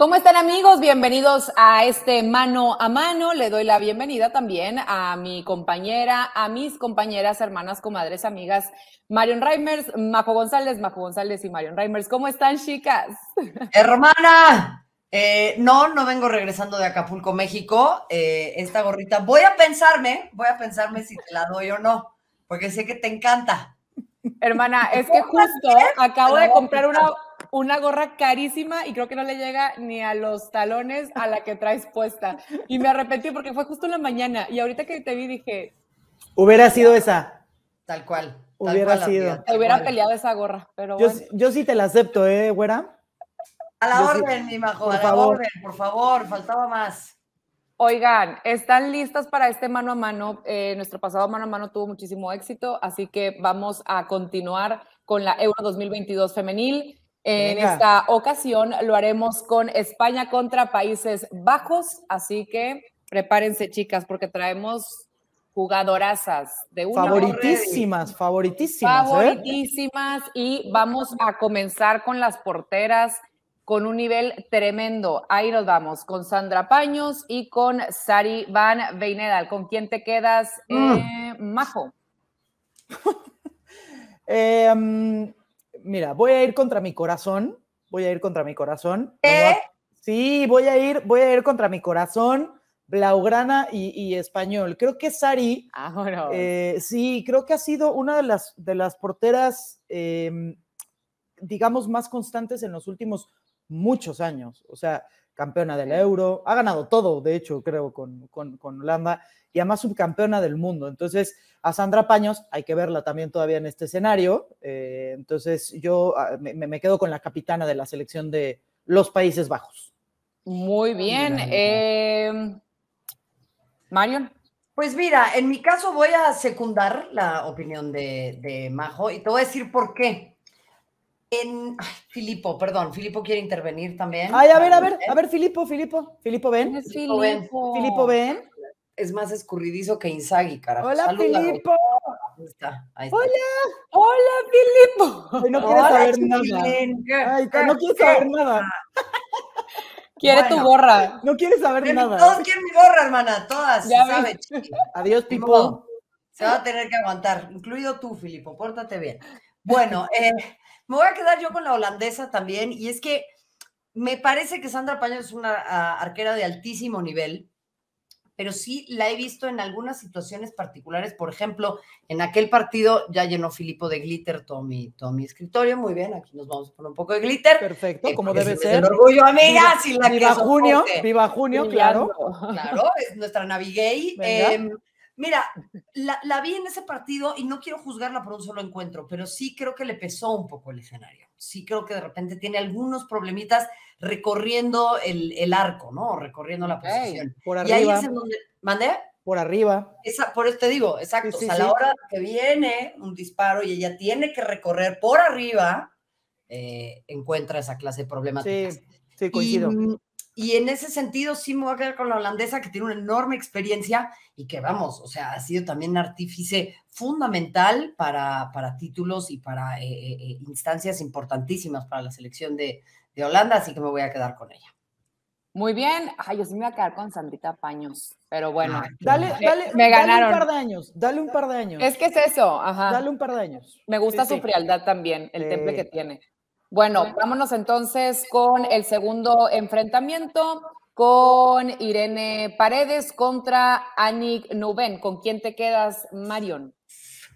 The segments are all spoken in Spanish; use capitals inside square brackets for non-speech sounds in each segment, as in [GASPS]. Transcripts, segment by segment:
¿Cómo están amigos? Bienvenidos a este mano a mano. Le doy la bienvenida también a mi compañera, a mis compañeras, hermanas, comadres, amigas, Marion Reimers, Majo González, Majo González y Marion Reimers. ¿Cómo están chicas? Hermana, eh, no, no vengo regresando de Acapulco, México. Eh, esta gorrita, voy a pensarme, voy a pensarme si te la doy o no, porque sé que te encanta. Hermana, es que justo acabo de comprar una una gorra carísima y creo que no le llega ni a los talones a la que traes puesta. Y me arrepentí porque fue justo en la mañana y ahorita que te vi dije... Hubiera sido esa. Tal cual. hubiera sido. Te hubiera peleado esa gorra, pero yo, yo sí te la acepto, ¿eh, güera? A la orden, mi majo, a la orden, por favor, faltaba más. Oigan, ¿están listas para este mano a mano? Eh, nuestro pasado mano a mano tuvo muchísimo éxito, así que vamos a continuar con la Euro 2022 femenil. En esta ocasión lo haremos con España contra Países Bajos, así que prepárense chicas porque traemos jugadoras de una favoritísimas, favoritísimas, ¿eh? favoritísimas y vamos a comenzar con las porteras con un nivel tremendo. Ahí nos vamos con Sandra Paños y con Sari Van Veinedal. ¿Con quién te quedas, mm. eh, Majo? [LAUGHS] Eh, mm, mira, voy a ir contra mi corazón, voy a ir contra mi corazón. ¿Eh? Sí, voy a ir, voy a ir contra mi corazón, Blaugrana y, español. Creo que Sari, eh, sí, creo que ha sido una de las, de las porteras, em, digamos, más constantes en los últimos muchos años. O sea, campeona del Euro, ha ganado todo, de hecho, creo, con, Holanda, y además subcampeona del mundo. Entonces, a Sandra Paños hay que verla también todavía en este escenario. Eh, entonces, yo ah, me, quedo con la capitana de la selección de los Países Bajos. Muy bien. Em, Marion. Pues mira, en mi caso voy a secundar la opinión de, de Majo y te voy a decir por qué. En... Filipo, perdón, Filipo quiere intervenir también. Ay, a ver, a ver, a ver, Filipo, Filipo, Filipo, ven. Filipo, ven. Es más escurridizo que Inzagui, carajo. Hola, Filipo. Ahí está, ahí está. Hola, hola, Filipo. no quiere saber nada. Ay, no quiere saber nada. Quiere tu gorra. No quiere saber nada. Todos quieren mi gorra, hermana, todas. Ya Adiós, Pipo. Se va a tener que aguantar, incluido tú, Filipo, pórtate bien. Bueno, eh, me voy a quedar yo con la holandesa también, y es que me parece que Sandra paño es una ah, arquera de altísimo nivel, pero sí la he visto en algunas situaciones particulares. Por ejemplo, en aquel partido ya llenó Filipo de glitter todo mi, escritorio. Muy bien, aquí nos vamos por un poco de glitter. Perfecto, eh, como debe ser. El orgullo, amiga, Viva, la junio, viva junio, claro. Claro, es nuestra navigay. Em, Mira, [LAUGHS] la, vi en ese partido y no quiero juzgarla por un solo encuentro, pero sí creo que le pesó un poco el escenario. Sí creo que de repente tiene algunos problemitas recorriendo el, arco, ¿no? Recorriendo la posición. por arriba. Y ahí es donde. ¿Mandé? Por arriba. Esa, por eso te digo, exacto. a la hora que viene un disparo y ella tiene que recorrer por arriba, eh, encuentra esa clase de problemas. Sí, coincido. Y en ese sentido sí me voy a quedar con la holandesa que tiene una enorme experiencia y que vamos, o sea, ha sido también artífice fundamental para, para títulos y para eh, eh, eh, instancias importantísimas para la selección de, Holanda, así que me voy a quedar con ella. Muy bien, yo sí me voy a quedar con Sandrita Paños, pero bueno. dale, dale, me, un par de años, dale un par de años. Es que es eso, ajá. Dale un par de años. Me gusta su frialdad también, el temple que tiene. Bueno, vámonos entonces con el segundo enfrentamiento con Irene Paredes contra Anik Nuben. ¿Con quién te quedas, Marion?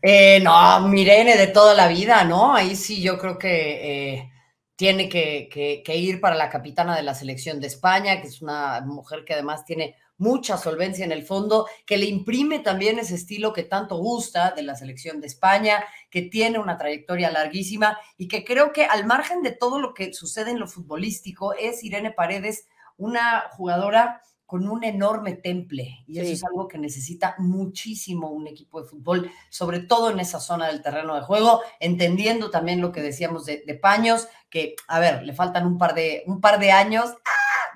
Eh, no, Irene de toda la vida, ¿no? Ahí sí yo creo que eh, tiene que, que ir para la capitana de la selección de España, que es una mujer que además tiene mucha solvencia en el fondo, que le imprime también ese estilo que tanto gusta de la selección de España, que tiene una trayectoria larguísima y que creo que al margen de todo lo que sucede en lo futbolístico, es Irene Paredes una jugadora con un enorme temple y eso es algo que necesita muchísimo un equipo de fútbol, sobre todo en esa zona del terreno de juego, entendiendo también lo que decíamos de, Paños, que a ver, le faltan un par de, un par de años,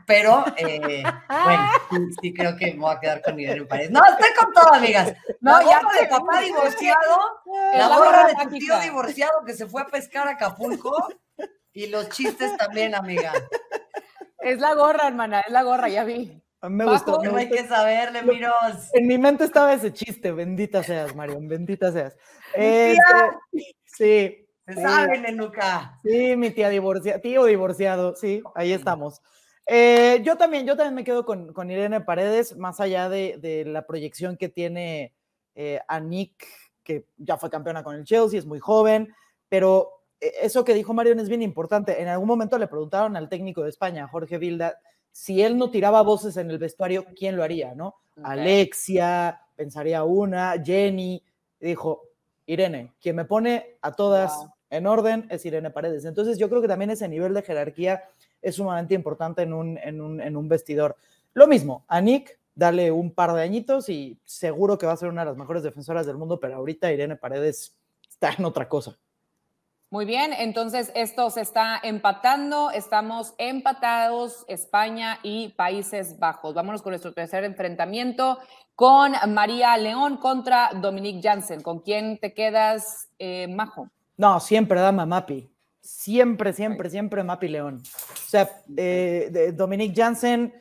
pero eh, bueno, sí, creo que me voy a quedar con Irene Paredes. No, estoy con todo, amigas. No, ya de papá divorciado, ah, la, gorra de tu tío divorciado que se fue a pescar a Acapulco y los chistes también, amiga. Es la gorra, hermana, es la gorra, ya vi. Me gustó. No hay que saberle, miros. En mi mente estaba ese chiste, bendita seas, Marion, bendita seas. Este, sí. Se sabe, Sí, mi tía divorciada, tío divorciado, sí, ahí estamos. Eh, yo también, yo también me quedo con, con Irene Paredes, más allá de, la proyección que tiene eh, a Nick, que ya fue campeona con el Chelsea, es muy joven, pero eh, eso que dijo Marion es bien importante. En algún momento le preguntaron al técnico de España, Jorge Vilda, si él no tiraba voces en el vestuario, ¿quién lo haría? ¿No? Alexia, pensaría una, Jenny, dijo, Irene, quien me pone a todas en orden es Irene Paredes. Entonces yo creo que también ese nivel de jerarquía es sumamente importante en un, en un, vestidor. Lo mismo, a Nick, dale un par de añitos y seguro que va a ser una de las mejores defensoras del mundo, pero ahorita Irene Paredes está en otra cosa. Muy bien, entonces esto se está empatando, estamos empatados España y Países Bajos. Vámonos con nuestro tercer enfrentamiento con María León contra Dominique Jansen. ¿Con quién te quedas, eh, Majo? No, siempre dama Mapi siempre, siempre, siempre Mapi León. O sea, eh, de Dominic Jansen,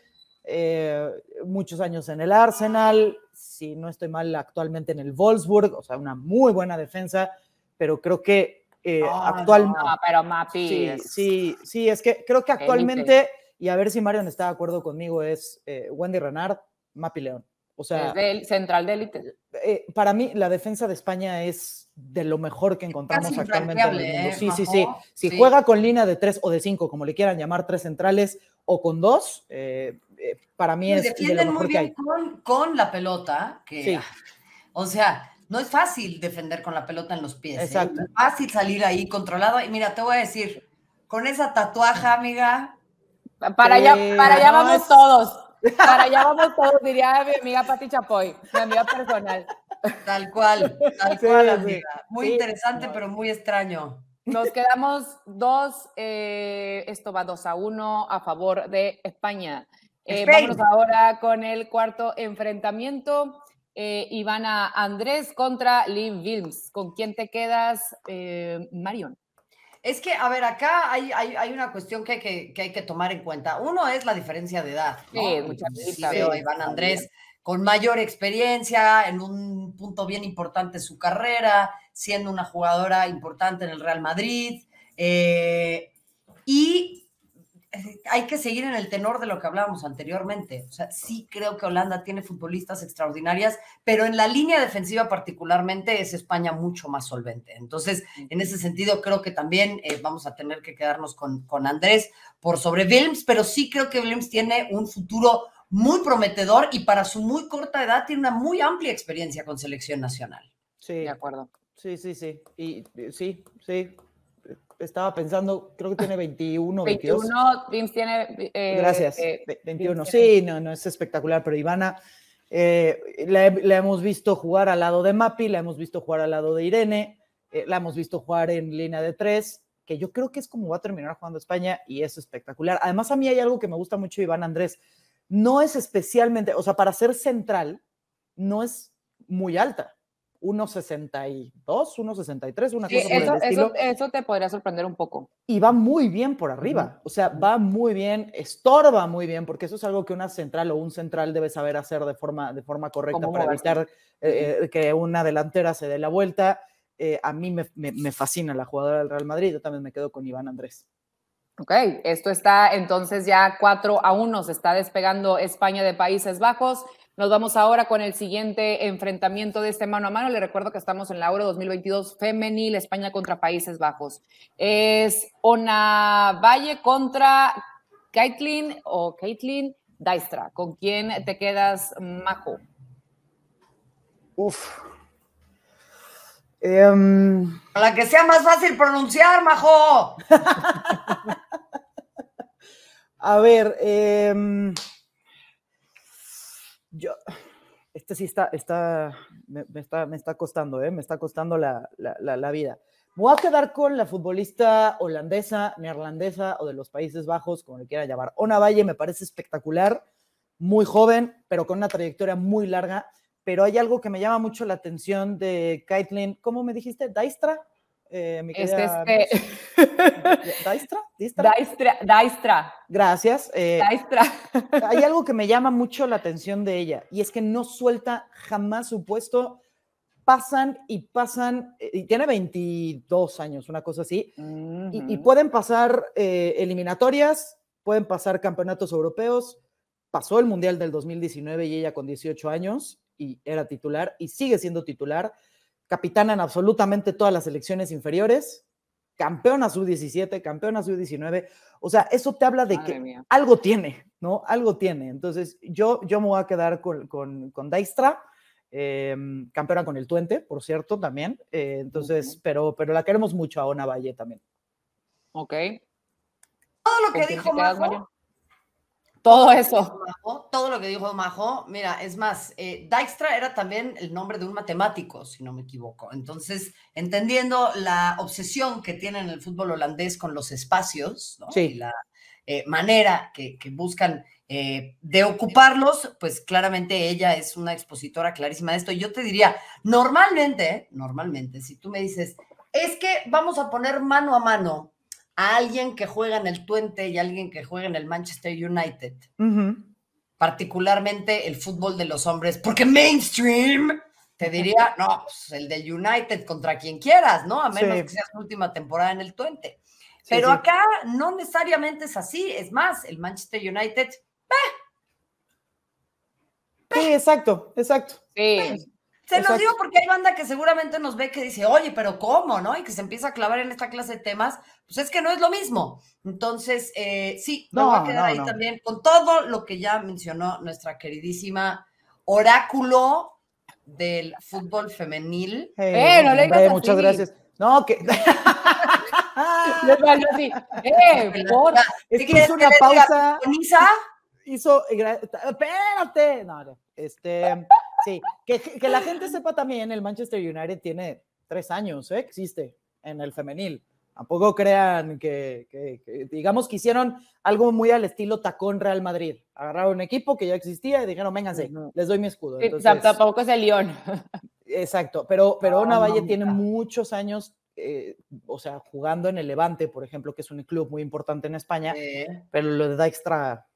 eh, muchos años en el Arsenal, si no estoy mal, actualmente en el Wolfsburg, o sea, una muy buena defensa, pero creo que eh, ah, actualmente. No, pero Mapi. Sí, sí, sí, es que creo que actualmente, y a ver si Marion está de acuerdo conmigo, es Wendy Renard, Mapi León. O sea, central de élite. Eh, para mí, la defensa de España es de lo mejor que encontramos actualmente en el mundo. ¿eh? Sí, sí, sí. Si juega con línea de tres o de cinco, como le quieran llamar, tres centrales o con dos, eh, para mí es de lo mejor muy bien hay. Con, la pelota, que, o sea, no es fácil defender con la pelota en los pies. Es fácil salir ahí controlado. Y mira, te voy a decir, con esa tatuaja, amiga. Para allá, para vamos todos. Para allá vamos todos, diría mi amiga Pati Chapoy, mi amiga personal. Tal cual, tal cual, amiga. Muy interesante, pero muy extraño. Nos quedamos dos, eh, esto va dos a uno a favor de España. Eh, vamos ahora con el cuarto enfrentamiento. Eh, Ivana Andrés contra Liv Wilms. ¿Con quién te quedas, Marion? Es que, a ver, acá hay, una cuestión que hay que, tomar en cuenta. Uno es la diferencia de edad. Sí, muchas veces veo Iván Andrés con mayor experiencia, en un punto bien importante su carrera, siendo una jugadora importante en el Real Madrid. Eh, y hay que seguir en el tenor de lo que hablábamos anteriormente. O sea, sí creo que Holanda tiene futbolistas extraordinarias, pero en la línea defensiva particularmente es España mucho más solvente. Entonces, en ese sentido, creo que también eh, vamos a tener que quedarnos con, con Andrés por sobre Wilms, pero sí creo que Wilms tiene un futuro muy prometedor y para su muy corta edad tiene una muy amplia experiencia con selección nacional. Sí, de acuerdo. Sí, sí, sí. Y eh, sí, sí, estaba pensando, creo que tiene 21, 22. 21, Vince tiene... Eh, Gracias, 21. Eh, sí, no, no, es espectacular, pero Ivana... Eh, la, hemos visto jugar al lado de Mapi, la hemos visto jugar al lado de Irene, la hemos visto jugar en línea de tres, que yo creo que es como va a terminar jugando España y es espectacular. Además, a mí hay algo que me gusta mucho, Iván Andrés. No es especialmente, o sea, para ser central, no es muy alta. 1.62, 1.63, una cosa por estilo. Eso, eso, te podría sorprender un poco. Y va muy bien por arriba, o sea, va muy bien, estorba muy bien, porque eso es algo que una central o un central debe saber hacer de forma, de forma correcta para evitar eh, eh, que una delantera se dé la vuelta. Eh, a mí me, fascina la jugadora del Real Madrid, yo también me quedo con Iván Andrés. Ok, esto está entonces ya 4 a 1, se está despegando España de Países Bajos. Nos vamos ahora con el siguiente enfrentamiento de este mano a mano. Le recuerdo que estamos en la Euro 2022 femenil España contra Países Bajos. Es Ona Valle contra Caitlin o Caitlin Dystra. ¿Con quién te quedas, Majo? Uf. Um... La que sea más fácil pronunciar, Majo. [LAUGHS] a ver, eh... Yo, este sí está, está, me, está, me está costando, ¿eh? me está costando la, la, vida. voy a quedar con la futbolista holandesa, neerlandesa o de los Países Bajos, como le quiera llamar. Ona Valle me parece espectacular, muy joven, pero con una trayectoria muy larga. Pero hay algo que me llama mucho la atención de kaitlin ¿cómo me dijiste? ¿Daistra? Eh, este [LAUGHS] ¿Daistra? Daistra, Gracias. Eh, Daistra. [LAUGHS] Hay algo que me llama mucho la atención de ella y es que no suelta jamás su puesto. Pasan y pasan, eh, y tiene 22 años, una cosa así, y, pueden pasar eliminatorias, pueden pasar campeonatos europeos. Pasó el Mundial del 2019 y ella con 18 años y era titular y sigue siendo titular capitana en absolutamente todas las elecciones inferiores, campeona sub-17, campeona sub-19. O sea, eso te habla de que algo tiene, ¿no? Algo tiene. Entonces, yo, yo me voy a quedar con, con, em, campeona con el Tuente, por cierto, también. Eh, entonces, pero, pero la queremos mucho a Ona Valle también. Ok. Todo lo que dijo Majo todo eso. todo lo que dijo Majo. Mira, es más, eh, Dijkstra era también el nombre de un matemático, si no me equivoco. Entonces, entendiendo la obsesión que tiene el fútbol holandés con los espacios y la eh, manera que, buscan eh, de ocuparlos, pues claramente ella es una expositora clarísima de esto. Y Yo te diría, normalmente, normalmente, si tú me dices, es que vamos a poner mano a mano a alguien que juega en el Twente y alguien que juega en el Manchester United. Particularmente el fútbol de los hombres, porque mainstream te diría, no, pues, el del United contra quien quieras, ¿no? A menos que sea su última temporada en el Twente. Pero acá no necesariamente es así. Es más, el Manchester United. ¡pah! Sí, exacto, exacto. Sí. Se los digo porque hay banda que seguramente nos ve que dice, oye, pero ¿cómo? ¿No? Y que se empieza a clavar en esta clase de temas, pues es que no es lo mismo. Entonces, eh, sí, vamos a quedar ahí también con todo lo que ya mencionó nuestra queridísima oráculo del fútbol femenil. eh, eh no le Muchas gracias. No, que... [LAUGHS] así. eh, [LAUGHS] Es que hizo una pausa. Hizo... Espérate. No, Este que, la gente sepa también, el Manchester United tiene tres años, ¿eh? existe en el femenil. Tampoco crean que, digamos, que hicieron algo muy al estilo tacón Real Madrid. Agarraron un equipo que ya existía y dijeron, vénganse, les doy mi escudo. Eh, tampoco es el León. Exacto, pero, pero Navalle tiene muchos años, eh, o sea, jugando en el Levante, por ejemplo, que es un club muy importante en España, pero lo da extra,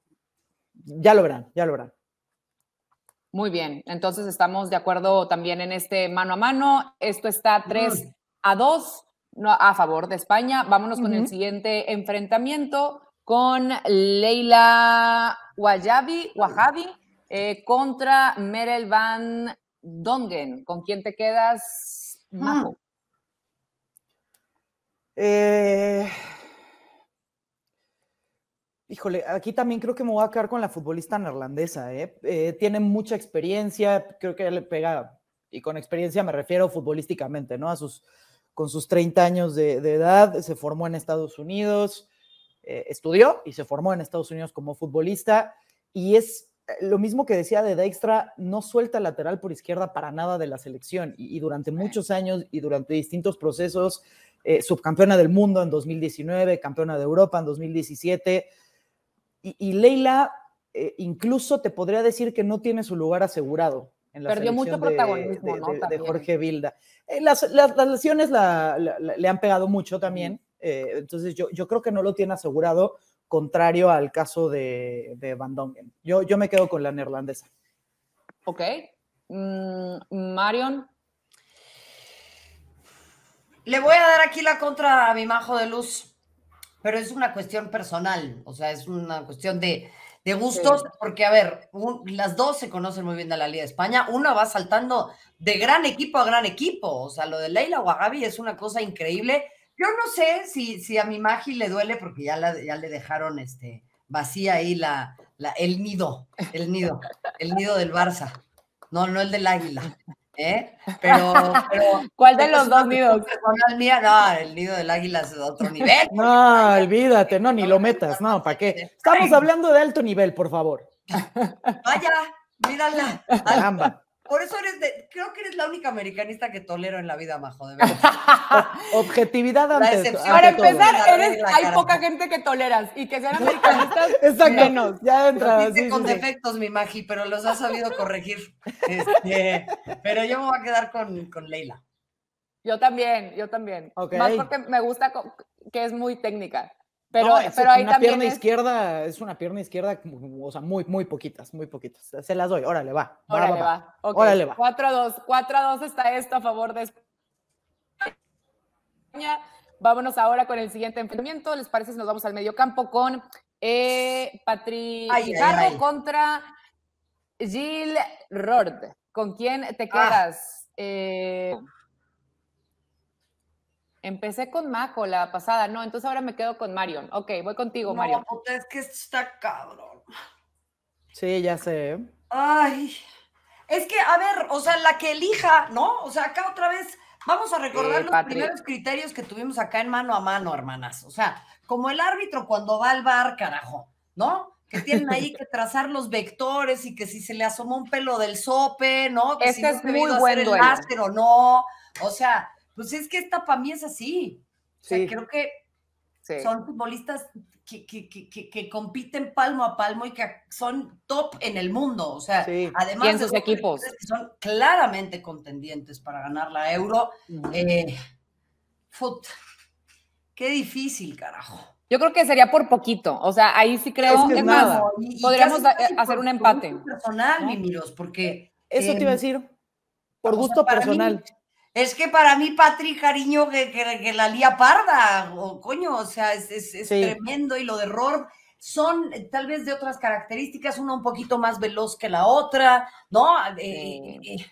ya lo verán, ya lo verán. Muy bien, entonces estamos de acuerdo también en este mano a mano. Esto está 3 a 2 a favor de España. Vámonos con el siguiente enfrentamiento con Leila Wajabi, eh, contra Merel Van Dongen. ¿Con quién te quedas, ah. Majo? eh, Híjole, aquí también creo que me voy a quedar con la futbolista neerlandesa. ¿eh? ¿eh? tiene mucha experiencia, creo que le pega, y con experiencia me refiero futbolísticamente, ¿no? A sus, con sus 30 años de, edad, se formó en Estados Unidos, eh, estudió y se formó en Estados Unidos como futbolista. Y es eh, lo mismo que decía de Dextra, no suelta lateral por izquierda para nada de la selección. Y, y durante muchos años y durante distintos procesos, subcampeona del mundo en 2019, campeona de Europa en 2017 y, Leila, eh, incluso te podría decir que no tiene su lugar asegurado. En la Perdió de, Jorge Vilda. Eh, las, lesiones le han pegado mucho también, eh, entonces yo, creo que no lo tiene asegurado, contrario al caso de, Van Dongen. Yo, me quedo con la neerlandesa. Ok. Mm, Marion. Le voy a dar aquí la contra a mi majo de luz pero es una cuestión personal, o sea, es una cuestión de, gustos, porque a ver, las dos se conocen muy bien de la Liga de España, una va saltando de gran equipo a gran equipo, o sea, lo de Leila Wagabi es una cosa increíble. Yo no sé si, si a mi Magi le duele porque ya, ya le dejaron este, vacía ahí la, la, el nido, el nido, el nido del Barça. No, no el del Águila. ¿eh? Pero, [LAUGHS] ¿Cuál de los dos nidos? mío, no, el nido del águila es de otro nivel. [LAUGHS] No, olvídate, no, ni lo metas, no, ¿para qué? Estamos hablando de alto nivel, por favor. Vaya, mírala. Caramba. Por eso eres de, creo que eres la única americanista que tolero en la vida, Majo, de verdad. [LAUGHS] Objetividad ante Para empezar, Eres, hay poca gente que toleras y que sean [LAUGHS] americanistas [LAUGHS] Exacto. menos, ya entra. Dice con defectos, mi Magi, pero los has sabido corregir. Este, pero yo me voy a quedar con, Leila. Yo también, yo también. Más porque me gusta que es muy técnica. Pero, hay es, una pierna izquierda, es una pierna izquierda, o sea, muy, muy poquitas, muy poquitas. Se las doy, órale, va. Órale, va. va. va. 4 a 2, 4 a 2 está esto a favor de España. Vámonos ahora con el siguiente enfrentamiento. ¿Les parece si nos vamos al mediocampo con eh, Patrick contra Gil Rord? ¿Con quién te quedas? Ah. Eh, Empecé con Maco la pasada, no, entonces ahora me quedo con Marion. Ok, voy contigo, no, Marion. No, es que está cabrón. Sí, ya sé. Ay, es que, a ver, o sea, la que elija, ¿no? O sea, acá otra vez vamos a recordar los primeros criterios que tuvimos acá en mano a mano, hermanas. O sea, como el árbitro cuando va al bar, carajo, ¿no? que tienen ahí que [LAUGHS] trazar los vectores y que si se le asomó un pelo del sope, ¿no? Que si no es muy el o no. O sea, pues es que esta para mí es así. O sea, creo que son futbolistas que, que, compiten palmo a palmo y que son top en el mundo. O sea, además de sus equipos son claramente contendientes para ganar la euro. Eh, foot qué difícil, carajo. Yo creo que sería por poquito, o sea, ahí sí creo que podríamos hacer un empate. personal, Miros, porque eso te iba a decir. Por gusto personal. Es que para mí, Patri, cariño, que, la lía parda, o coño, o sea, es, tremendo y lo de Ror son tal vez de otras características, una un poquito más veloz que la otra, ¿no? Eh, eh, eh.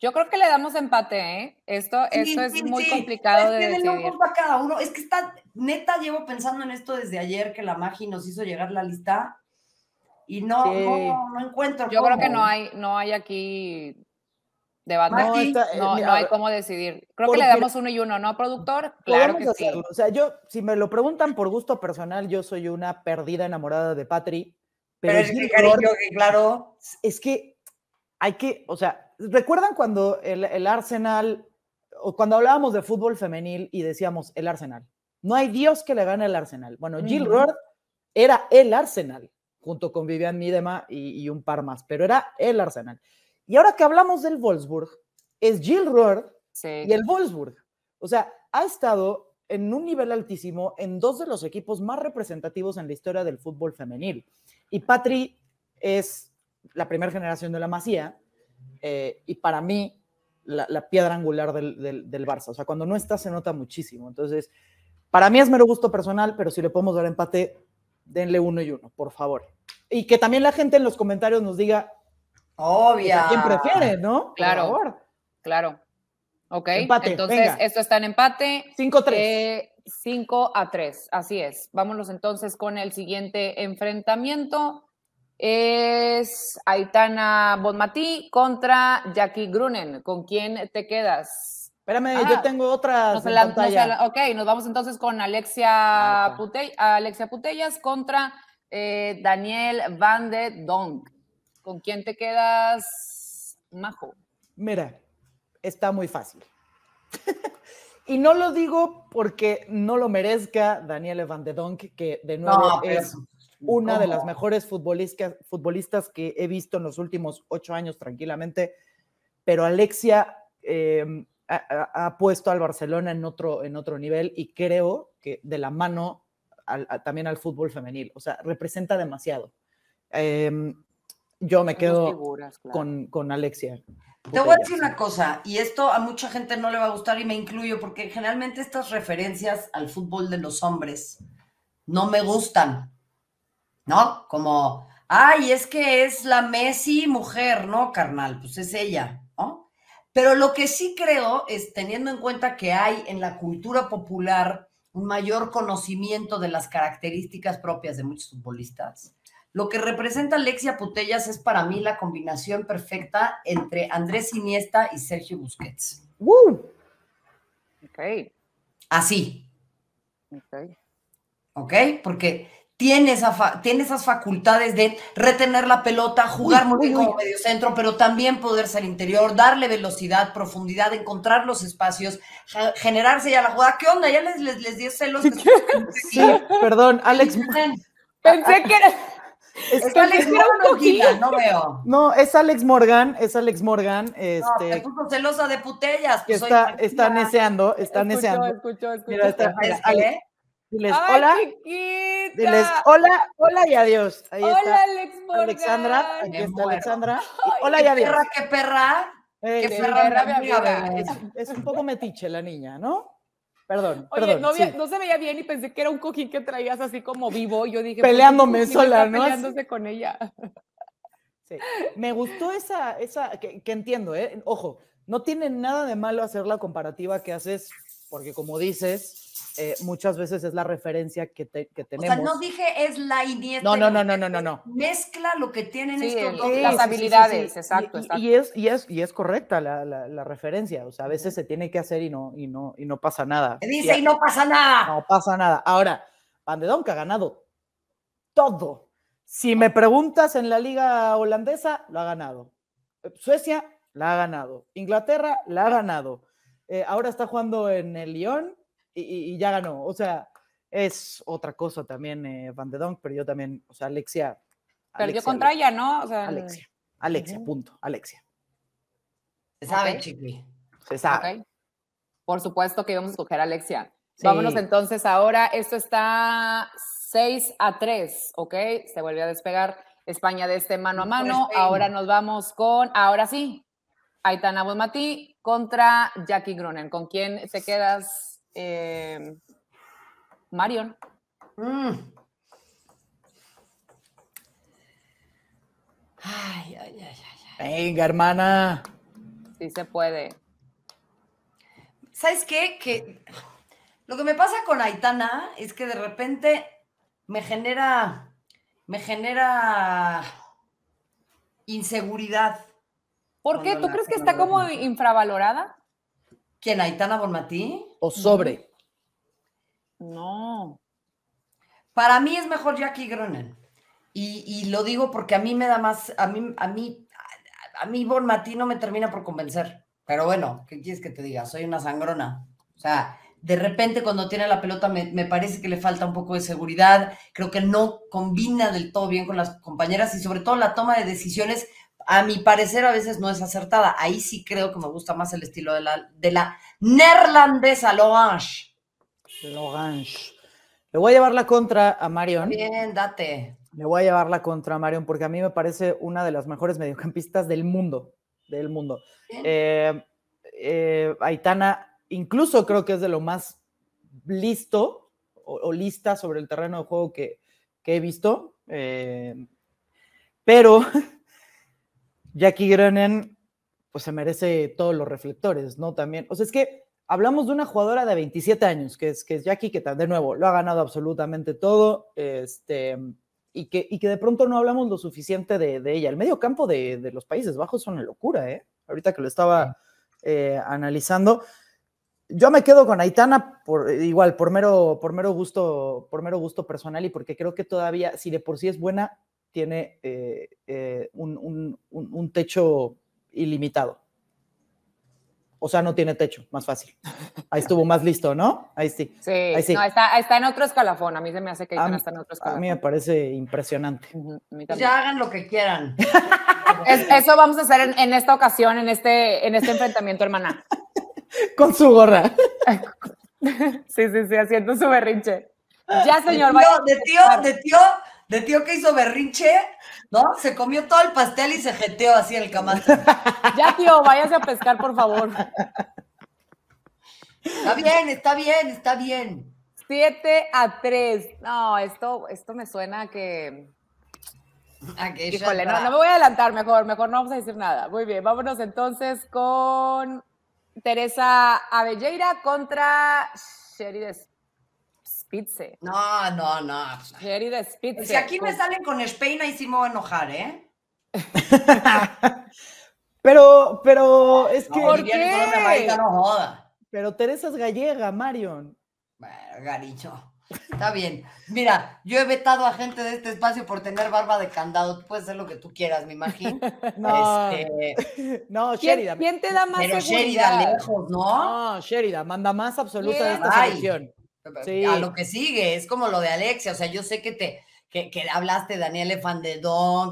Yo creo que le damos empate, ¿eh? Esto, es muy complicado es que de a cada uno, es que está, neta, llevo pensando en esto desde ayer que la magia nos hizo llegar la lista y no, no, encuentro. Yo creo que no hay, no hay aquí Ah, eh, no, no, hay cómo decidir. Creo que le damos uno y uno, ¿no, productor? Claro que sí. O sea, yo, si me lo preguntan por gusto personal, yo soy una perdida enamorada de Patri. Pero, es que, claro. Es que hay que, o sea, ¿recuerdan cuando el, Arsenal, o cuando hablábamos de fútbol femenil y decíamos el Arsenal? No hay Dios que le gane al Arsenal. Bueno, Jill era el Arsenal, junto con Vivian Miedema y, y un par más, pero era el Arsenal. Y ahora que hablamos del Wolfsburg, es Jill Roer y el Wolfsburg. O sea, ha estado en un nivel altísimo en dos de los equipos más representativos en la historia del fútbol femenil. Y Patri es la primera generación de la Masía eh, y para mí la, piedra angular del, Barça. O sea, cuando no está se nota muchísimo. Entonces, para mí es mero gusto personal, pero si le podemos dar empate, denle uno y uno, por favor. Y que también la gente en los comentarios nos diga Obvio. ¿Quién prefiere, no? Claro. Claro. Ok. entonces, esto está en empate. 5-3. 5 a 3, eh, así es. Vámonos entonces con el siguiente enfrentamiento. Es Aitana Bonmatí contra Jackie Grunen. ¿Con quién te quedas? Espérame, ah, yo tengo otra. ok, nos vamos entonces con Alexia, ah, Alexia Putellas contra eh, Daniel Van de Dong. ¿Con quién te quedas, Majo? Mira, está muy fácil. [LAUGHS] y no lo digo porque no lo merezca Daniel Van de Donk, que de nuevo es una de las mejores futbolistas, que he visto en los últimos ocho años tranquilamente, pero Alexia em, ha, puesto al Barcelona en otro, en otro nivel y creo que de la mano también al fútbol femenil, o sea, representa demasiado. Em, yo me quedo con, con, Alexia. Te voy a decir una cosa, y esto a mucha gente no le va a gustar y me incluyo, porque generalmente estas referencias al fútbol de los hombres no me gustan, ¿no? Como, ay, es que es la Messi mujer, ¿no, carnal? Pues es ella, ¿no? Pero lo que sí creo es, teniendo en cuenta que hay en la cultura popular un mayor conocimiento de las características propias de muchos futbolistas, lo que representa Alexia Putellas es para mí la combinación perfecta entre Andrés Iniesta y Sergio Busquets. ¡Woo! Ok. Así. Ok. Ok, porque tiene, esa tiene esas facultades de retener la pelota, jugar muy bien como medio centro, pero también poder ser interior, darle velocidad, profundidad, encontrar los espacios, generarse ya la jugada. ¿Qué onda? Ya les, les, les celos. Sí, perdón, Alex. Pensé que era. Es, Alex Morgan, no veo. No, es Alex Morgan, es Alex Morgan. Este, no, puso celosa de putellas. Pues está, está neceando, está escucho, neseando. Escucho, Mira, está, es Ale. Diles hola. Diles hola, hola y adiós. Ahí hola, Alex Morgan. Alexandra, aquí está Alexandra. hola y adiós. Perra, qué perra. Eh, qué perra, qué perra, es un poco metiche la niña, ¿no? Perdón, Oye, no, no, se veía bien y pensé que era un cojín que traías así como vivo. Yo dije. Peleándome sola, ¿no? Peleándose con ella. Sí. Me gustó esa, esa que, que entiendo, ¿eh? Ojo, no tiene nada de malo hacer la comparativa que haces, porque como dices, eh, muchas veces es la referencia que, tenemos. O sea, no dije es la idea. No, no, no, no, no, no, no. Mezcla lo que tienen dos. las habilidades, exacto. Y, es, y, es, y es correcta la, referencia. O sea, a veces se tiene que hacer y no, y no, y no pasa nada. Se dice y, no pasa nada. No pasa nada. Ahora, que ha ganado todo. Si me preguntas en la liga holandesa, lo ha ganado. Suecia la ha ganado. Inglaterra la ha ganado. Eh, ahora está jugando en el Lyon y, ya ganó. O sea, es otra cosa también eh, Van de Donk, pero yo también, o sea, Alexia. Perdió yo contra ella, ¿no? Alexia, Alexia, punto, Alexia. Se sabe, Se sabe. Por supuesto que íbamos a escoger a Alexia. Vámonos entonces ahora. Esto está 6 a 3, ¿ok? Se volvió a despegar España de este mano a mano. Ahora nos vamos con, ahora sí, Aitana Bonmatí contra Jackie Grunen. ¿Con quién te quedas? Eh, Marion. Mm. Venga, hermana. Sí se puede. ¿Sabes qué? Que lo que me pasa con Aitana es que de repente me genera, me genera inseguridad. ¿Por qué? ¿Tú crees que está como infravalorada? ¿Quién? ¿Aitana Bonmatí? ¿O sobre? No. Para mí es mejor Jackie Groening. Y, lo digo porque a mí me da más, a mí, a mí, a mí Bonmatí no me termina por convencer. Pero bueno, ¿qué quieres que te diga? Soy una sangrona. O sea, de repente cuando tiene la pelota me, me, parece que le falta un poco de seguridad, creo que no combina del todo bien con las compañeras y sobre todo la toma de decisiones a mi parecer a veces no es acertada. Ahí sí creo que me gusta más el estilo de la, la neerlandesa, Lorange. Lorange. Le voy a llevar la contra a Marion. Bien, date. Le voy a llevarla contra a Marion porque a mí me parece una de las mejores mediocampistas del mundo. Del mundo. Eh, eh, Aitana, incluso creo que es de lo más listo o, lista sobre el terreno de juego que, he visto. Eh, pero [LAUGHS] Jackie Grenen, pues se merece todos los reflectores, ¿no? También, o sea, es que hablamos de una jugadora de 27 años, que es, que es Jackie, que de nuevo lo ha ganado absolutamente todo, este, y, que, que de pronto no hablamos lo suficiente de, ella. El medio campo de, los Países Bajos es una locura, ¿eh? Ahorita que lo estaba eh, analizando. Yo me quedo con Aitana por igual por mero por mero gusto por mero gusto personal y porque creo que todavía si de por sí es buena tiene eh, eh, un, techo ilimitado. O sea, no tiene techo, más fácil. Ahí [LAUGHS] estuvo más listo, ¿no? Ahí sí. Sí, sí. No, está, está, en otro escalafón. A mí se me hace que está en otro escalafón. A mí me parece impresionante. Pues ya hagan lo que quieran. [LAUGHS] eso vamos a hacer en, esta ocasión, en este, en este enfrentamiento, hermana. [LAUGHS] Con su gorra. sí, sí, sí, haciendo su berrinche. Ya, señor. De tío, de tío, de tío de tío que hizo berrinche, ¿no? Se comió todo el pastel y se jeteó así el camastro. [LAUGHS] Ya, tío, váyase a pescar, por favor. Está bien, está bien, está bien. 7 a tres. No, esto, esto me suena que. Híjole, no, no, me voy a adelantar, mejor, mejor no vamos a decir nada. Muy bien, vámonos entonces con Teresa Avelleira contra Sherry Pizza. No, no, no. es pues pizza. Si aquí me salen con España y sí me voy a enojar, ¿eh? [LAUGHS] pero, pero es que. ¿Por qué? No joda. Pero Teresa es gallega, Marion. Bueno, garicho. Está bien. Mira, yo he vetado a gente de este espacio por tener barba de candado. Tú puedes hacer lo que tú quieras, me imagino. [LAUGHS] No, este... [LAUGHS] no Sherida. ¿Quién, te da más Pero Sherida, lejos, ¿no? No, Sherida, manda más absoluta de esta selección. Pues, a lo que sigue, es como lo de Alexia, o sea, yo sé que te, que, que hablaste Daniel de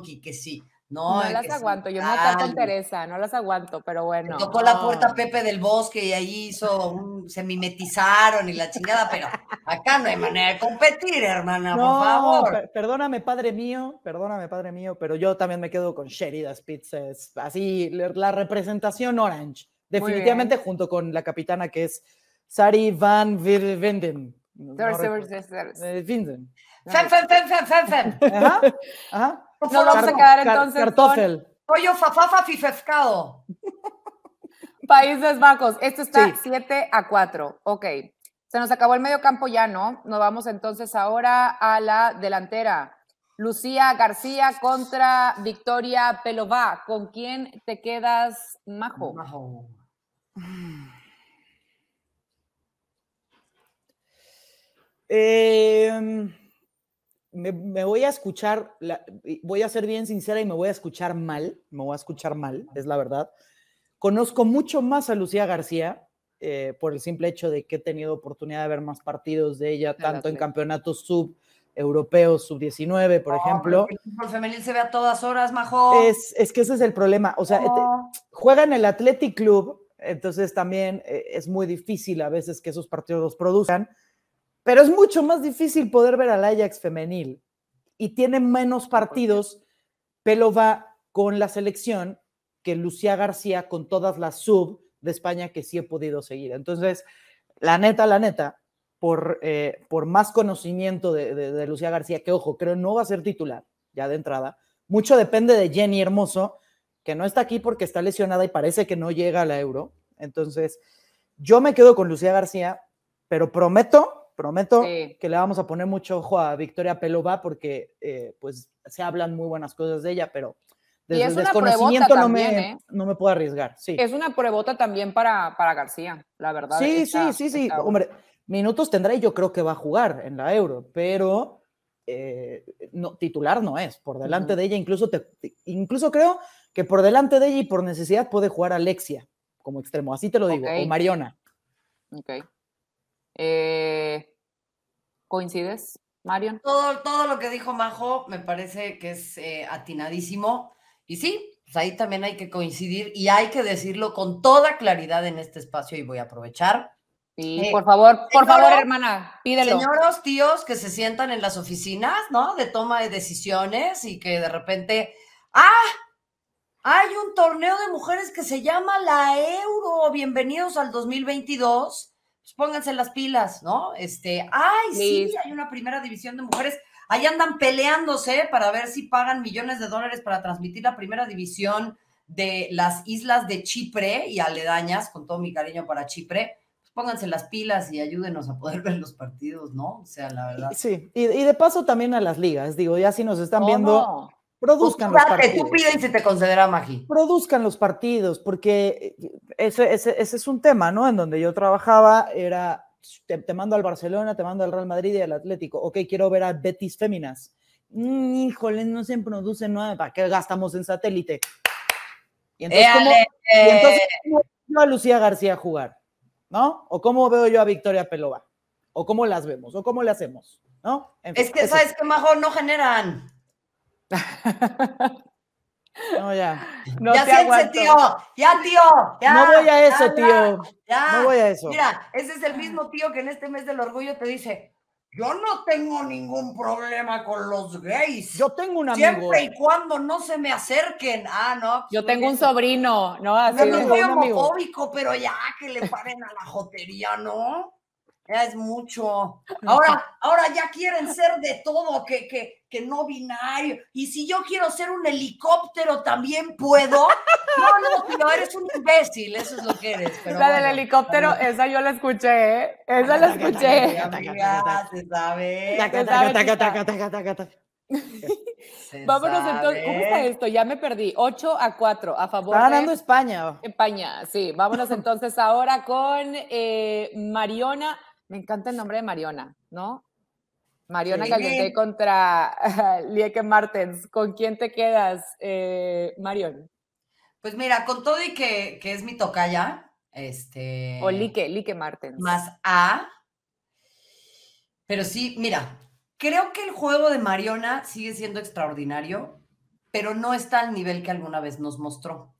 y que sí, no, las aguanto, yo no tanto interesa Teresa, no las aguanto, pero bueno. tocó la puerta Pepe del Bosque y ahí hizo, un, se mimetizaron y la chingada, pero acá no hay manera de competir, hermana, no, por favor. perdóname, padre mío, perdóname, padre mío, pero yo también me quedo con Sheridas Pizzas, así, la representación Orange, definitivamente junto con la capitana que es Sari Van Vinden. Eh, Vinden. Fem, fem, fem, fem, No vamos a quedar entonces Cartofel. pollo fafafa fifescado. [LAUGHS] Países Bajos. Esto está 7 a 4. Ok. Se nos acabó el medio campo ya, ¿no? Nos vamos entonces ahora a la delantera. Lucía García contra Victoria Pelová. ¿Con quién te quedas, Majo? Majo. [SIGHS] [SIGHS] [LAUGHS] Em, me, voy a escuchar, voy a ser bien sincera y me voy a escuchar mal, me voy a escuchar mal, es la verdad. Conozco mucho más a Lucía García eh, por el simple hecho de que he tenido oportunidad de ver más partidos de ella, tanto en campeonatos sub europeos, sub-19, por oh, ejemplo. El femenil se ve a todas horas, Majo. Es, es que ese es el problema. O sea, eh, oh. juega en el Athletic Club, entonces también eh, es muy difícil a veces que esos partidos los produzcan. Pero es mucho más difícil poder ver al Ajax femenil y tiene menos partidos va con la selección que Lucía García con todas las sub de España que sí he podido seguir. Entonces, la neta, la neta, por, eh, por más conocimiento de, de Lucía García, que ojo, creo no va a ser titular ya de entrada, mucho depende de Jenny Hermoso, que no está aquí porque está lesionada y parece que no llega a la euro. Entonces, yo me quedo con Lucía García, pero prometo Prometo que le vamos a poner mucho ojo a Victoria Pelova porque eh, pues se hablan muy buenas cosas de ella, pero desde el desconocimiento ¿eh? no, me, puedo arriesgar. Sí. Es una pruebota también para, García, la verdad. Sí, sí, sí, sí. Hombre, minutos tendrá y yo creo que va a jugar en la Euro, pero eh, no, titular no es. Por delante de ella, incluso, te, incluso creo que por delante de ella y por necesidad puede jugar Alexia como extremo, así te lo digo, o Mariona. Ok. Eh, ¿Coincides, Marion? Todo, todo lo que dijo Majo me parece que es eh, atinadísimo. Y sí, pues, ahí también hay que coincidir y hay que decirlo con toda claridad en este espacio y voy a aprovechar. Sí, eh, por favor, por favor, hermana, pídelo. Señoros, tíos que se sientan en las oficinas, ¿no? De toma de decisiones y que de repente, ¡ah! Hay un torneo de mujeres que se llama la Euro. Bienvenidos al 2022. Pues, pónganse las pilas, ¿no? Este, ay, sí, hay una primera división de mujeres. Ahí andan peleándose para ver si pagan millones de dólares para transmitir la primera división de las islas de Chipre y aledañas, con todo mi cariño para Chipre pues, pónganse las pilas y ayúdenos a poder [LAUGHS] ver los partidos, ¿no? O sea, la verdad. Sí, y, de paso también a las ligas, digo, ya si nos están viendo, Produzcan los partidos. Tú y te concederá magia. Produzcan los partidos, porque eh, ese, es un tema, ¿no? En donde yo trabajaba era, te, mando al Barcelona, te mando al Real Madrid y al Atlético. Ok, quiero ver a Betis Féminas. Mm, híjole, no se producen nada. ¿Para qué gastamos en satélite? Y entonces, ¿cómo, y eh. veo a Lucía García jugar? ¿No? ¿O cómo veo yo a Victoria Pelova? ¿O cómo las vemos? ¿O cómo le hacemos? ¿No? es que, ¿sabes qué, Majo? No generan. [LAUGHS] No, ya. No ya tío. Ya, tío. Ya, no voy a eso, tío. no voy a eso. Mira, ese es el mismo tío que en este mes del orgullo te dice: Yo no tengo ningún problema con los gays. Yo tengo un amigo. Siempre y cuando no se me acerquen. Ah, no. Pues, Yo tengo un sobrino, ¿no? Así no, pero ya que le paren a la jotería, ¿no? es mucho. [LAUGHS] Ahora, ahora ya quieren ser de todo, que, que, que no binario. Y si yo quiero ser un helicóptero, también puedo. [LAUGHS] No, no, tío, eres un imbécil, eso es lo que eres. la del helicóptero, esa yo la escuché, ¿eh? Esa la escuché. Ya [LAUGHS] Vámonos entonces, ¿cómo está esto? Ya me perdí. 8 a 4 a favor. de... España. España, sí. Vámonos entonces ahora con eh, Mariona me encanta el nombre de Mariona, ¿no? Mariona que Caliente contra [LAUGHS] Lieke Martens. ¿Con quién te quedas, eh, Marion? Pues mira, con todo y que, es mi tocaya, este... O Lieke, Lieke Martens. Más A. Pero sí, mira, creo que el juego de Mariona sigue siendo extraordinario, pero no está al nivel que alguna vez nos mostró.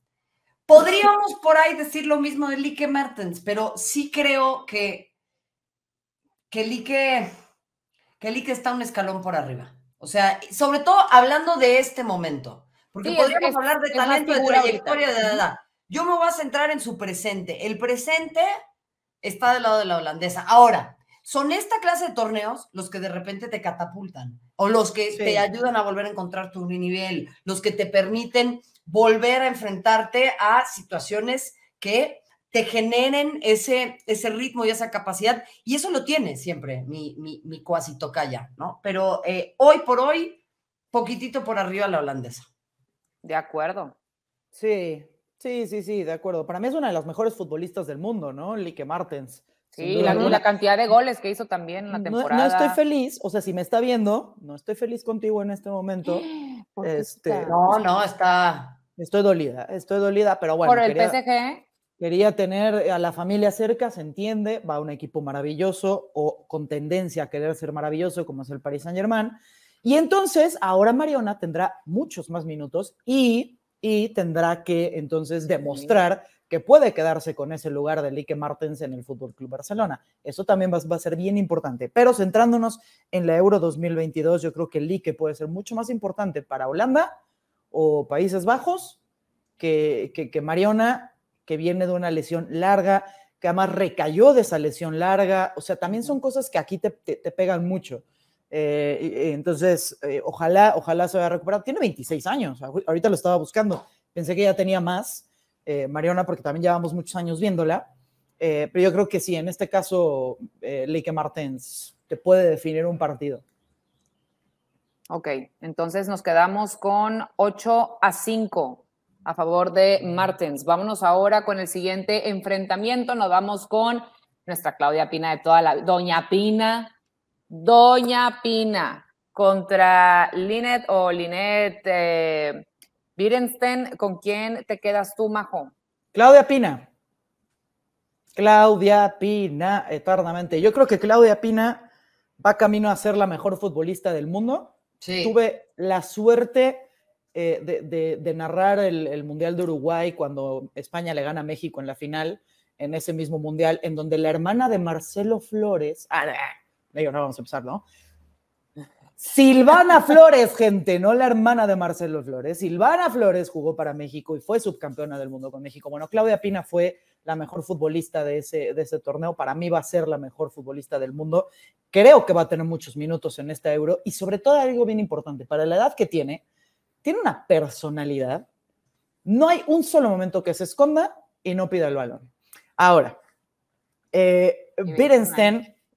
Podríamos por ahí decir lo mismo de Lieke Martens, pero sí creo que que el que está un escalón por arriba. O sea, sobre todo hablando de este momento, porque podríamos hablar de talento, de trayectoria, de edad. Yo me voy a centrar en su presente. El presente está del lado de la holandesa. Ahora, son esta clase de torneos los que de repente te catapultan o los que te ayudan a volver a encontrar tu nivel, los que te permiten volver a enfrentarte a situaciones que te generen ese, ese ritmo y esa capacidad. Y eso lo tiene siempre mi, mi, mi cuasi tocaya, ¿no? Pero eh, hoy por hoy, poquitito por arriba la holandesa. De acuerdo. Sí, sí, sí, sí, de acuerdo. Para mí es una de las mejores futbolistas del mundo, ¿no? Lique Martens. Sí, la, la, cantidad de goles que hizo también en la temporada. No, estoy feliz, o sea, si me está viendo, no estoy feliz contigo en este momento. [GASPS] Este, no, no, está. Estoy dolida, estoy dolida, pero bueno. Por el PSG. Quería tener a la familia cerca, se entiende, va a un equipo maravilloso o con tendencia a querer ser maravilloso como es el Paris Saint Germain. Y entonces ahora Mariona tendrá muchos más minutos y, tendrá que entonces demostrar que puede quedarse con ese lugar de Lique Martens en el Fútbol Club Barcelona. Eso también va, a ser bien importante. Pero centrándonos en la Euro 2022, yo creo que Lique puede ser mucho más importante para Holanda o Países Bajos que, que Mariona que viene de una lesión larga, que además recayó de esa lesión larga. O sea, también son cosas que aquí te, te, pegan mucho. Eh, entonces, eh, ojalá, ojalá se vaya recuperado. Tiene 26 años, ahorita lo estaba buscando. Pensé que ya tenía más, eh, Mariona, porque también llevamos muchos años viéndola. pero yo creo que sí, en este caso, Leike Martens te puede definir un partido. Ok, entonces nos quedamos con 8 a 5 a favor de Martens. Vámonos ahora con el siguiente enfrentamiento. Nos vamos con nuestra Claudia Pina de toda la... Doña Pina. Doña Pina contra Linet o Linet Birenstein. Eh, ¿Con quién te quedas tú, Majo? Claudia Pina. Claudia Pina, eternamente. Yo creo que Claudia Pina va camino a ser la mejor futbolista del mundo. Sí. Tuve la suerte eh, de, narrar el, Mundial de Uruguay cuando España le gana a México en la final, en ese mismo Mundial, en donde la hermana de Marcelo Flores, ah, no vamos a empezar, ¿no? Silvana Flores, gente, no la hermana de Marcelo Flores. Silvana Flores jugó para México y fue subcampeona del mundo con México. Bueno, Claudia Pina fue la mejor futbolista de ese, de ese torneo. Para mí va a ser la mejor futbolista del mundo. Creo que va a tener muchos minutos en este euro y sobre todo algo bien importante, para la edad que tiene, tiene una personalidad. No hay un solo momento que se esconda y no pida el balón. Ahora, eh,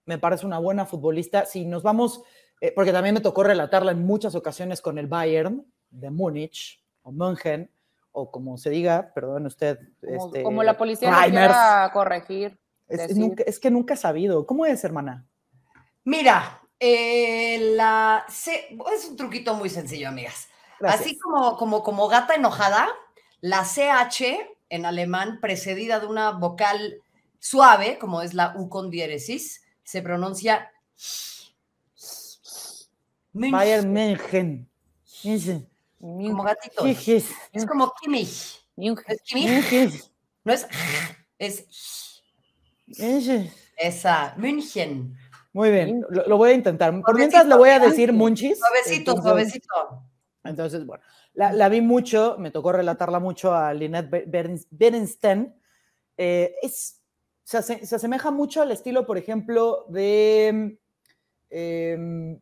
me parece una buena futbolista. Si nos vamos, eh, porque también me tocó relatarla en muchas ocasiones con el Bayern de Múnich o München, o como se diga, perdón usted. Como, este, como la policía no quiera corregir. Es, nunca, es, que nunca ha sabido. ¿Cómo es, hermana? Mira, eh, la, es un truquito muy sencillo, amigas. Así como, como, como gata enojada, la CH en alemán, precedida de una vocal suave, como es la U con diéresis, se pronuncia Bayern München. Como gatito. Es como Kimmich. es No es... Es... Esa, München. Muy bien, lo, lo voy a intentar. Por mientras le voy a decir munchis. Suavecito, suavecito. Entonces, bueno, la, vi mucho, me tocó relatarla mucho a Lynette Bernstein. Eh, se, asemeja mucho al estilo, por ejemplo, de... Em,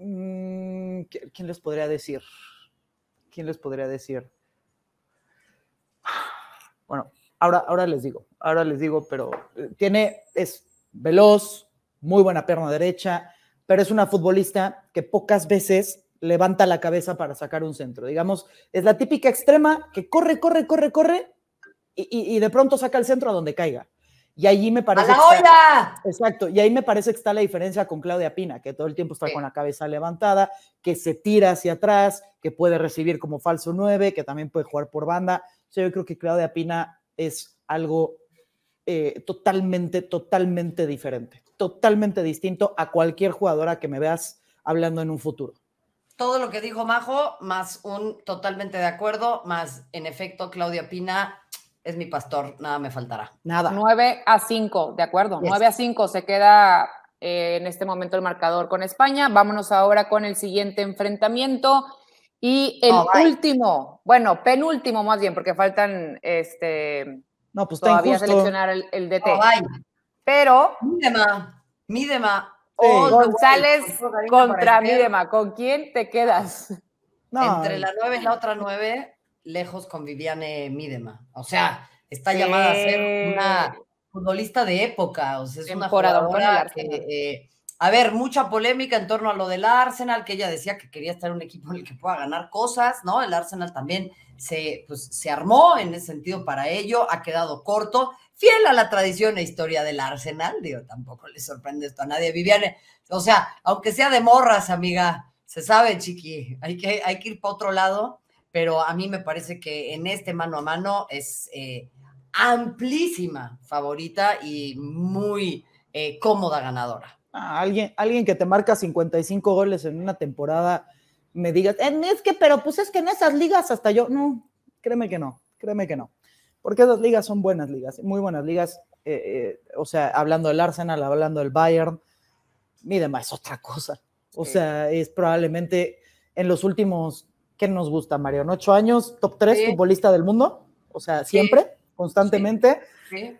mm, ¿Quién les podría decir? ¿Quién les podría decir? Bueno, ahora, ahora les digo, ahora les digo, pero eh, tiene, es veloz, muy buena pierna derecha, pero es una futbolista que pocas veces levanta la cabeza para sacar un centro. Digamos, es la típica extrema que corre, corre, corre, corre y, de pronto saca el centro a donde caiga. Y allí me parece. exacto. Y ahí me parece que está la diferencia con Claudia Pina, que todo el tiempo está con la cabeza levantada, que se tira hacia atrás, que puede recibir como falso 9, que también puede jugar por banda. yo creo que Claudia Pina es algo eh, totalmente, totalmente diferente, totalmente distinto a cualquier jugadora que me veas hablando en un futuro todo lo que dijo Majo, más un totalmente de acuerdo, más en efecto, Claudia Pina es mi pastor, nada me faltará. Nada. 9 a 5, de acuerdo. 9 a 5 se queda eh, en este momento el marcador con España. Vámonos ahora con el siguiente enfrentamiento. Y el último, bueno, penúltimo más bien, porque faltan este no, pues todavía seleccionar el, DT. Pero. Mídema, mídema, o González contra Midema. ¿Con quién te quedas? [LAUGHS] Entre la 9 y la otra 9, lejos con Viviane Midema. O sea, está llamada a ser una futbolista de época. O sea, es una jugadora eh, a ver, mucha polémica en torno a lo del Arsenal, que ella decía que quería estar en un equipo en el que pueda ganar cosas, ¿no? El Arsenal también se, pues, se armó en ese sentido para ello, ha quedado corto fiel a la tradición e historia del Arsenal, digo, tampoco le sorprende esto a nadie. Viviane, o sea, aunque sea de morras, amiga, se sabe, chiqui, hay que, hay que ir para otro lado, pero a mí me parece que en este mano a mano es eh, amplísima favorita y muy eh, cómoda ganadora. Ah, alguien, alguien que te marca 55 goles en una temporada, me digas, eh, es que, pero pues es que en esas ligas hasta yo, no, créeme que no, créeme que no porque esas ligas son buenas ligas, muy buenas ligas. Eh, eh, o sea, hablando del Arsenal, hablando del Bayern, mi es otra cosa. O sea, es probablemente en los últimos, ¿qué nos gusta, Mario? ocho años, top tres futbolista del mundo? O sea, siempre, constantemente.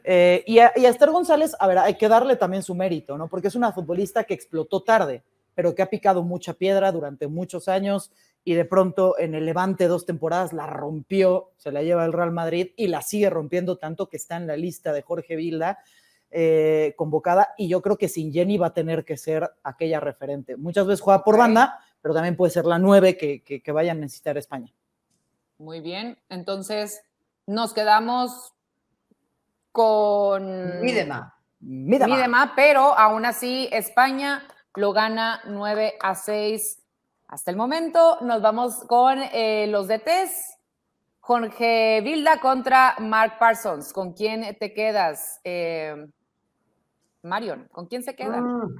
Eh, y, a, y, Esther González, a ver, hay que darle también su mérito, ¿no? Porque es una futbolista que explotó tarde, pero que ha picado mucha piedra durante muchos años y de pronto en el Levante dos temporadas la rompió, se la lleva el Real Madrid y la sigue rompiendo tanto que está en la lista de Jorge Vilda eh, convocada y yo creo que sin Jenny va a tener que ser aquella referente. Muchas veces juega por banda, pero también puede ser la nueve que, vaya a necesitar España. Muy bien, entonces nos quedamos con... Midema. Midema. Midema, pero aún así España lo gana 9 a 6 hasta el momento nos vamos con eh, los DTs. Jorge Vilda contra Mark Parsons. ¿Con quién te quedas, eh, Marion? ¿Con quién se queda? Mm.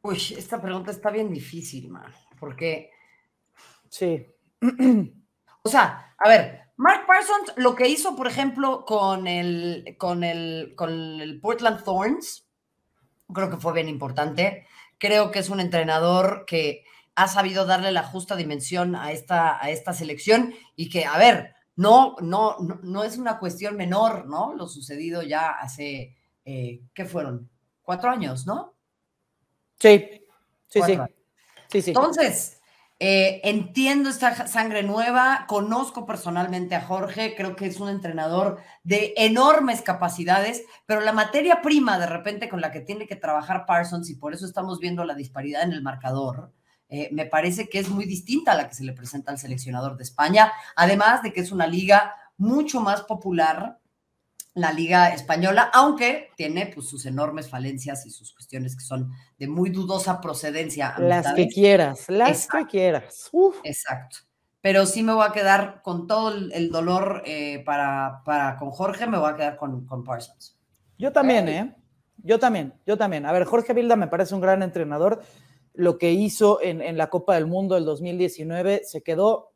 Uy, esta pregunta está bien difícil, man, porque... Sí. [CLEARS THROAT] o sea, a ver, Mark Parsons lo que hizo, por ejemplo, con el, con el, con el Portland Thorns, creo que fue bien importante. Creo que es un entrenador que ha sabido darle la justa dimensión a esta, a esta selección y que, a ver, no, no, no, es una cuestión menor, ¿no? Lo sucedido ya hace, eh, ¿qué fueron? Cuatro años, ¿no? Sí, sí, sí. Entonces, eh, entiendo esta sangre nueva, conozco personalmente a Jorge, creo que es un entrenador de enormes capacidades, pero la materia prima de repente con la que tiene que trabajar Parsons, y por eso estamos viendo la disparidad en el marcador, eh, me parece que es muy distinta a la que se le presenta al seleccionador de España, además de que es una liga mucho más popular, la liga española, aunque tiene pues, sus enormes falencias y sus cuestiones que son de muy dudosa procedencia. Las que quieras, las que quieras. Exacto. Pero sí me voy a quedar con todo el dolor eh, para, con Jorge, me voy a quedar con, con Parsons. Yo también, ¿eh? Yo también, yo también. A ver, Jorge Vilda me parece un gran entrenador lo que hizo en, la Copa del Mundo del 2019, se quedó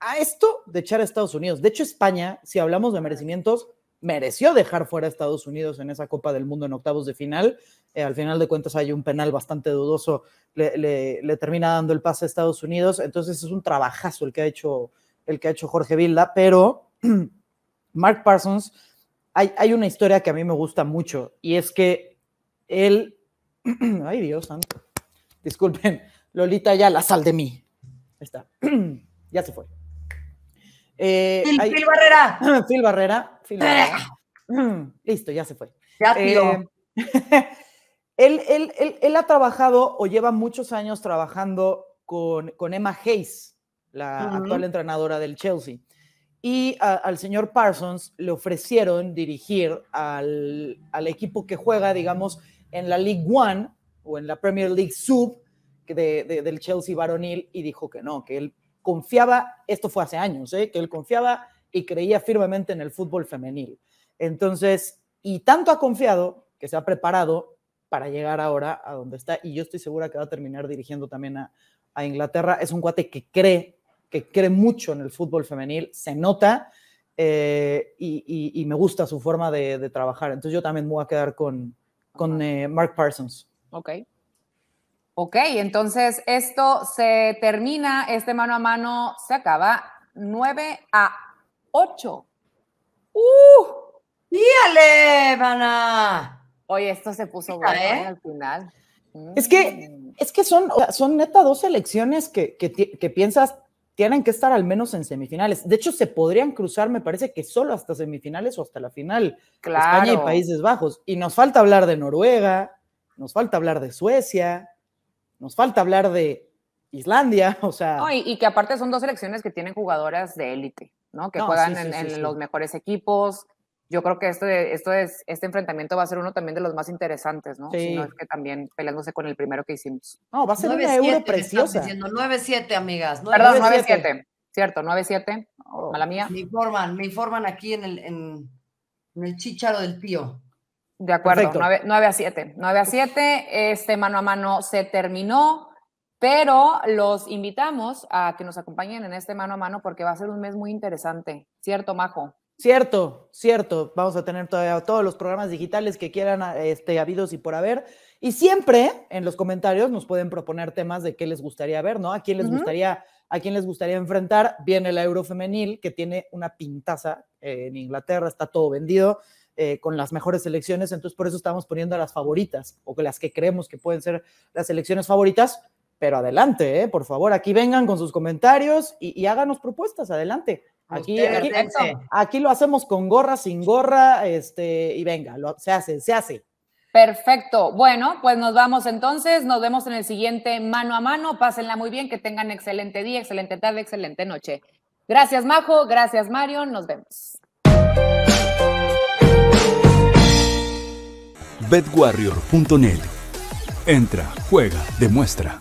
a esto de echar a Estados Unidos. De hecho, España, si hablamos de merecimientos, mereció dejar fuera a Estados Unidos en esa Copa del Mundo en octavos de final. Eh, al final de cuentas hay un penal bastante dudoso, le, termina dando el pase a Estados Unidos. Entonces es un trabajazo el que ha hecho, el que ha hecho Jorge Vilda, pero [CLEARS THROAT] Mark Parsons, hay, hay una historia que a mí me gusta mucho y es que él, [CLEARS THROAT] ay Dios santo, Disculpen, Lolita ya la sal de mí. Ahí está. [CLEARS THROAT] ya se fue. Eh, [CLEARS THROAT] Phil, Barrera. Phil eh. Barrera. [CLEARS THROAT] Listo, ya se fue. Ya, eh, [LAUGHS] él, ha trabajado o lleva muchos años trabajando con, Emma Hayes, la actual entrenadora del Chelsea. Y al señor Parsons le ofrecieron dirigir al, al equipo que juega, digamos, en la League One, o en la Premier League Sub de, del Chelsea varonil y dijo que no, que él confiaba, esto fue hace años, ¿eh? que él confiaba y creía firmemente en el fútbol femenil. Entonces, y tanto ha confiado que se ha preparado para llegar ahora a donde está y yo estoy segura que va a terminar dirigiendo también a, Inglaterra. Es un cuate que cree, que cree mucho en el fútbol femenil, se nota eh, y, me gusta su forma de, trabajar. Entonces yo también me voy a quedar con, con eh, Mark Parsons. Ok. Ok, entonces esto se termina, este mano a mano se acaba 9 a 8. ¡Uh! ¡Díale, Oye, esto se puso bueno ¿eh? ¿eh? al final. Es que, mm. es que son, son neta dos elecciones que, que, que, piensas tienen que estar al menos en semifinales. De hecho, se podrían cruzar, me parece que solo hasta semifinales o hasta la final. España y Países Bajos. Y nos falta hablar de Noruega, nos falta hablar de Suecia, nos falta hablar de Islandia, [LAUGHS] o sea... y, que aparte son dos selecciones que tienen jugadoras de élite, ¿no? Que juegan en, los mejores equipos. Yo creo que este, esto es, este enfrentamiento va a ser uno también de los más interesantes, ¿no? Si no es que también peleándose con el primero que hicimos. No, va a ser una euro preciosa. 9-7, amigas. Perdón, 9-7. Cierto, 9-7. A la mía. Me informan, me informan aquí en el, en, el chicharo del tío. De acuerdo, 9, a 7. 9 a 7, este mano a mano se terminó, pero los invitamos a que nos acompañen en este mano a mano porque va a ser un mes muy interesante, ¿cierto, Majo? Cierto, cierto. Vamos a tener todavía todos los programas digitales que quieran, este, habidos y por haber. Y siempre en los comentarios nos pueden proponer temas de qué les gustaría ver, ¿no? A quién les gustaría, a quién les gustaría enfrentar. Viene la Eurofemenil, que tiene una pintaza en Inglaterra, está todo vendido. Eh, con las mejores elecciones, entonces por eso estamos poniendo a las favoritas o que las que creemos que pueden ser las elecciones favoritas, pero adelante, eh, por favor, aquí vengan con sus comentarios y, háganos propuestas, adelante. Aquí, aquí, lo hacemos con gorra, sin gorra, este, y venga, lo, se hace, se hace. Perfecto. Bueno, pues nos vamos entonces. Nos vemos en el siguiente mano a mano. Pásenla muy bien, que tengan excelente día, excelente tarde, excelente noche. Gracias, Majo. Gracias, Mario, Nos vemos. bedwarrior.net. Entra, juega, demuestra.